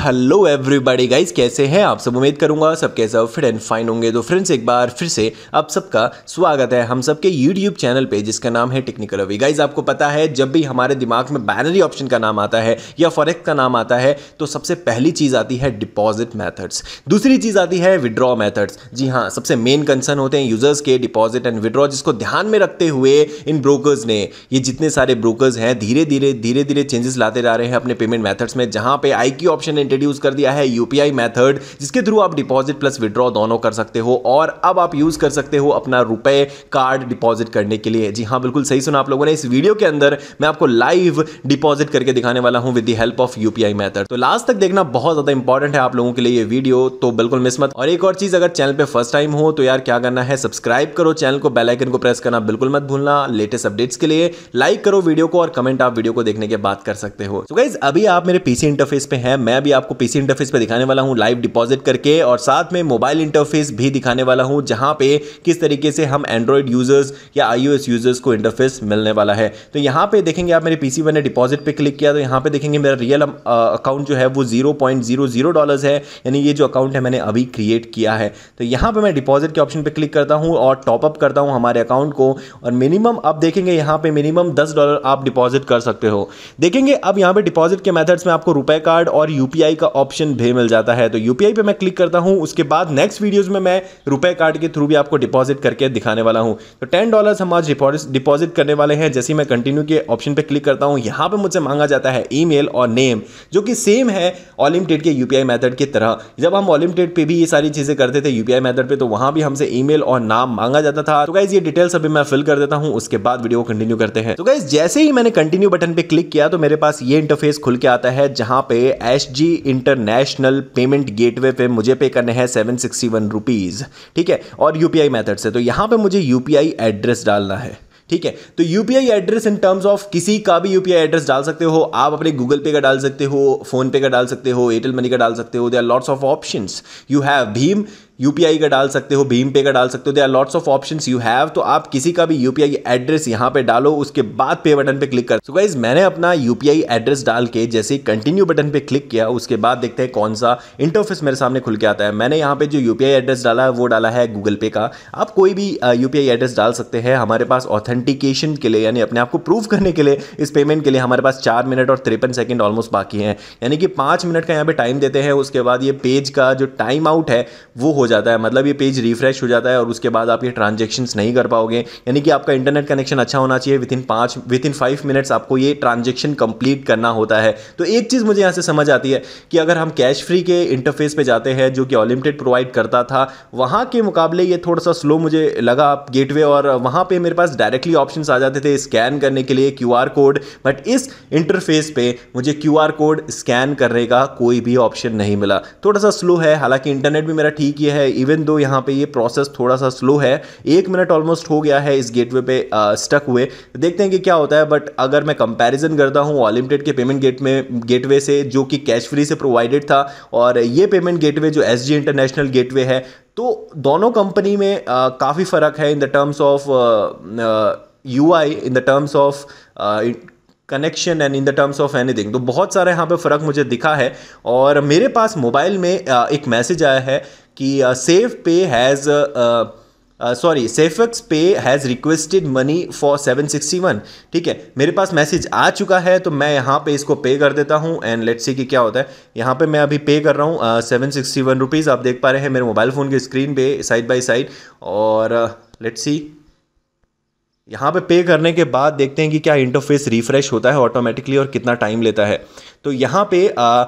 hello everybody guys कैसे हैं आप सब उम्मीद करूंगा सब सब फिट एंड फाइन होंगे तो फ्रेंड्स एक बार फिर से आप सबका स्वागत है हम सबके यूट्यूब चैनल पे जिसका नाम है टेक्निकल अवी गाइस आपको पता है जब भी हमारे दिमाग में बैनरी ऑप्शन का नाम आता है या फॉरेक्स का नाम आता है तो सबसे पहली चीज़ आती है डिपॉजिट मैथड्स दूसरी चीज़ आती है विड्रॉ मैथड्स जी हाँ सबसे मेन कंसर्न होते हैं यूजर्स के डिपॉजिट एंड विड्रॉ जिसको ध्यान में रखते हुए इन ब्रोकर्स ने ये जितने सारे ब्रोकर्स हैं धीरे धीरे धीरे धीरे चेंजेस लाते जा रहे हैं अपने पेमेंट मैथड्स में जहाँ पे आई ऑप्शन इंट्रोड्यूस कर दिया है यूपीआई मेथड जिसके थ्रू आप डिपॉजिट प्लस विड्रॉ दोनों कर सकते हो और अब आप यूज कर सकते हो अपना रुपए कार्ड डिपॉजिट करने के लिए जी हाँ बिल्कुल सही सुना आप लोगों ने इस वीडियो के अंदर मैं आपको लाइव डिपॉजिट करके दिखाने वाला हूं with the help of UPI method तो लास्ट तक देखना बहुत ज्यादा इंपॉर्टेंट है आप लोगों के लिए ये वीडियो तो बिल्कुल मिस मत और एक और चीज अगर चैनल पर फर्स्ट टाइम हो तो यार क्या करना है सब्सक्राइब करो चैनल को बेलाइकन को प्रेस करना बिल्कुल मत भूलना लेटेस्ट अपडेट्स के लिए लाइक करो वीडियो को और कमेंट आप वीडियो को देखने के बाद कर सकते हो तो so अभी आप मेरे पीसी इंटरफेस पे हैं मैं भी आपको पीसी इंटरफेस पर दिखाने वाला हूँ लाइव डिपॉजिट करके और साथ में मोबाइल इंटरफेस भी दिखाने वाला हूँ जहाँ पे किस तरीके से हम एंड्रॉयड यूजर्स या आईओएस यूजर्स को इंटरफेस मिलने वाला है तो यहाँ पे देखेंगे आप मेरे पीसी मैंने डिपॉजिट पे क्लिक किया तो यहाँ पे देखेंगे मेरा रियल अकाउंट जो है वो zero point zero zero dollars है यानी ये जो अकाउंट है मैंने अभी क्रिएट किया है तो यहाँ पर मैं डिपॉजिट के ऑप्शन पर क्लिक करता हूँ और टॉपअप करता हूँ हमारे अकाउंट को और मिनिमम आप देखेंगे यहाँ पर मिनिमम दस डॉलर आप डिपॉजिट कर सकते हो देखेंगे अब यहाँ पर डिपॉजिट के मैथड्स में आपको रुपए कार्ड और यूपीआई यूपीआई का ऑप्शन भी मिल जाता है तो यूपीआई पे मैं क्लिक करता हूं उसके बाद नेक्स्ट वीडियोज़ में मैं रुपए कार्ड के थ्रू भी आपको डिपॉजिट करके दिखाने वाला हूं तो टेन डॉलर हम आज डिपॉजिट करने वाले हैं जैसे मैं कंटिन्यू के ऑप्शन पर क्लिक करता हूं यहां पर मुझसे मांगा जाता है ई और नेम जो कि सेम है ऑलिमटेड के यूपीआई मैथड की तरह जब हम ऑलिमटेड पर भी ये सारी चीज़ें करते थे यूपीआई मैथड पर तो वहां भी हमसे ई और नाम मांगा जाता था तो गाइज ये डिटेल्स अभी मैं फिल कर देता हूं उसके बाद वीडियो कंटिन्यू करते हैं तो गाइज जैसे ही मैंने कंटिन्यू बटन पे क्लिक किया तो मेरे पास ये इंटरफेस खुल के आता है जहां पे S G international payment gateway पे मुझे पे करने हैं सेवन सिक्सटी वन रुपीज़ ठीक है और यू मेथड से तो यहाँ पे मुझे यू एड्रेस डालना है ठीक है तो you address in terms of किसी का भी यू एड्रेस डाल सकते हो आप अपने गूगल पे का डाल सकते हो फोन पे का डाल सकते हो एयरटेल मनी का डाल सकते हो they are lots of options you have भीम यू का डाल सकते हो भीम पे का डाल सकते हो they are lots of option you have तो आप किसी का भी यूपीआई एड्रेस यहाँ पे डालो उसके बाद पे बटन पे क्लिक कर सो गाइज मैंने अपना यूपीआई एड्रेस डाल के जैसे कंटिन्यू बटन पे क्लिक किया उसके बाद देखते हैं कौन सा इंटरफेस मेरे सामने खुल के आता है मैंने यहाँ पे जो यूपीआई एड्रेस डाला है वो डाला है गूगल पे का आप कोई भी यूपीआई एड्रेस डाल सकते हैं हमारे पास ऑथेंटिकेशन के लिए यानी अपने आप को प्रूव करने के लिए इस पेमेंट के लिए हमारे पास चार मिनट और तिरपन सेकेंड ऑलमोस्ट बाकी है यानी कि पाँच मिनट का यहाँ पे टाइम देते हैं उसके बाद ये पेज का जो टाइम आउट है वो हो जाता है मतलब ये पेज रिफ्रेश हो जाता है और उसके बाद आप ये ट्रांजेक्शन नहीं कर पाओगे यानी कि आपका इंटरनेट कनेक्शन अच्छा होना चाहिए विद इन पाँच विद इन फाइव मिनट्स आपको ये ट्रांजेक्शन कंप्लीट करना होता है तो एक चीज़ मुझे यहाँ से समझ आती है कि अगर हम कैश फ्री के इंटरफेस पर जाते हैं जो कि ऑलिमिटेड प्रोवाइड करता था वहाँ के मुकाबले ये थोड़ा सा स्लो मुझे लगा गेटवे और वहाँ पर मेरे पास डायरेक्टली ऑप्शन आ जाते थे स्कैन करने के लिए क्यू कोड बट इस इंटरफेस पर मुझे क्यू कोड स्कैन करने का कोई भी ऑप्शन नहीं मिला थोड़ा सा स्लो है हालांकि इंटरनेट भी मेरा ठीक ही है है इवन दो यहाँ पे ये प्रोसेस थोड़ा सा स्लो है एक मिनट ऑलमोस्ट हो गया है इस गेटवे पे स्टक हुए देखते हैं कि क्या होता है बट अगर मैं कंपैरिजन करता हूँ ऑलिमिटेड के पेमेंट गेट में गेटवे से जो कि कैश फ्री से प्रोवाइडेड था और ये पेमेंट गेटवे जो एस इंटरनेशनल गेटवे है तो दोनों कंपनी में काफ़ी फ़र्क है in the terms of you in the terms of connection and in the terms of anything तो बहुत सारा यहाँ पे फ़र्क मुझे दिखा है और मेरे पास मोबाइल में एक मैसेज आया है कि सेफ पे has sorry Safex pay has requested money for seven sixty one ठीक है मेरे पास मैसेज आ चुका है तो मैं यहाँ पे इसको पे कर देता हूँ एंड लेट्स सी कि क्या होता है यहाँ पे मैं अभी पे कर रहा हूँ सेवन सिक्सटी वन रुपीज़ आप देख पा रहे हैं मेरे मोबाइल फ़ोन के स्क्रीन पे साइड बाय साइड और लेट्स सी यहाँ पे पे करने के बाद देखते हैं कि क्या इंटरफेस रिफ्रेश होता है ऑटोमेटिकली और कितना टाइम लेता है तो यहाँ पे आ,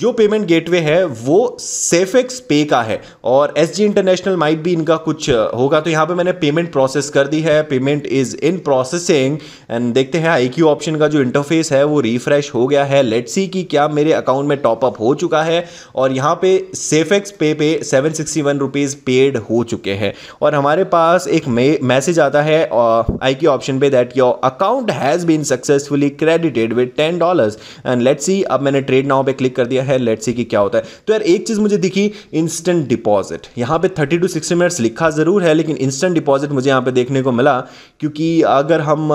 जो पेमेंट गेटवे है वो सेफेक्स पे का है और एस जी इंटरनेशनल माइट भी इनका कुछ होगा तो यहाँ पे मैंने पेमेंट प्रोसेस कर दी है payment is in processing and देखते हैं आई क्यू ऑप्शन का जो इंटरफेस है वो रिफ्रेश हो गया है लेट्स सी कि क्या मेरे अकाउंट में टॉपअप हो चुका है और यहाँ पे Safex pay pay seven sixty one rupees paid हो चुके हैं और हमारे पास एक मैसेज आता है आई क्यू ऑप्शन पे that your account has been successfully credited with ten dollars and let's see अब मैंने ट्रेड नाव पे क्लिक कर दिया क्या है लेट्स सी कि क्या होता है तो यार एक चीज़ मुझे दिखी इंस्टेंट डिपॉजिट यहां पे 30 टू 60 मिनट्स लिखा ज़रूर है लेकिन इंस्टेंट डिपॉजिट मुझे यहां पे देखने को मिला क्योंकि अगर हम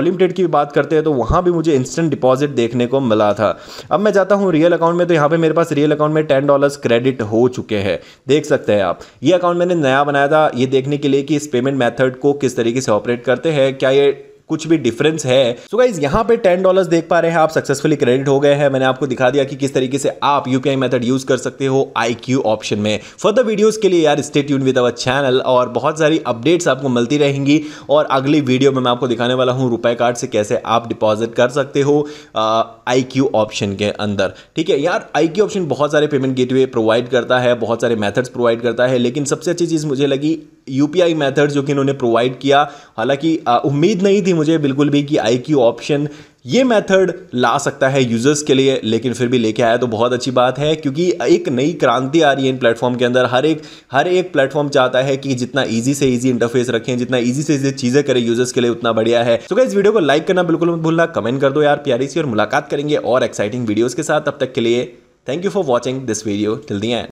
ओलिमिटेड की बात करते हैं तो वहाँ भी मुझे इंस्टेंट डिपॉजिट देखने को मिला था अब मैं जाता हूँ रियल अकाउंट में तो यहाँ पे मेरे पास रियल अकाउंट में टेन डॉलर्स क्रेडिट हो चुके हैं देख सकते हैं आप ये अकाउंट मैंने नया बनाया था ये देखने के लिए कि इस पेमेंट मेथड को किस तरीके से ऑपरेट करते हैं क्या ये कुछ भी डिफरेंस है सो गाइज यहाँ पे टेन डॉलर देख पा रहे हैं आप सक्सेसफुली क्रेडिट हो गए हैं मैंने आपको दिखा दिया कि किस तरीके से आप यूपीआई मेथड यूज कर सकते हो आई क्यू ऑप्शन में फर्दर वीडियोज के लिए यार स्टेट यून विद अवर चैनल और बहुत सारी अपडेट्स आपको मिलती रहेंगी और अगली वीडियो में मैं आपको दिखाने वाला हूँ रुपए कार्ड से कैसे आप डिपॉजिट कर सकते हो आई क्यू ऑप्शन के अंदर ठीक है यार आई क्यू ऑप्शन बहुत सारे पेमेंट वे प्रोवाइड करता है बहुत सारे मैथड्स प्रोवाइड करता है लेकिन सबसे अच्छी चीज़ मुझे लगी यूपीआई मैथड जो कि इन्होंने प्रोवाइड किया हालांकि उम्मीद नहीं थी थी मुझे बिल्कुल भी कि आई क्यू ऑप्शन ये मेथड ला सकता है यूज़र्स के लिए लेकिन फिर भी लेके आया तो बहुत अच्छी बात है क्योंकि एक नई क्रांति आ रही है इन प्लेटफॉर्म के अंदर हर एक हर एक प्लेटफॉर्म चाहता है कि जितना इजी से इजी इंटरफेस रखें जितना इजी से इजी चीज़ें करें यूज़र्स के लिए उतना बढ़िया है तो क्या इस वीडियो को लाइक करना बिल्कुल मत भूलना कमेंट कर दो यार प्यारी सी और मुलाकात करेंगे और एक्साइटिंग वीडियोज़ के साथ तब तक के लिए thank you for watching this video till the and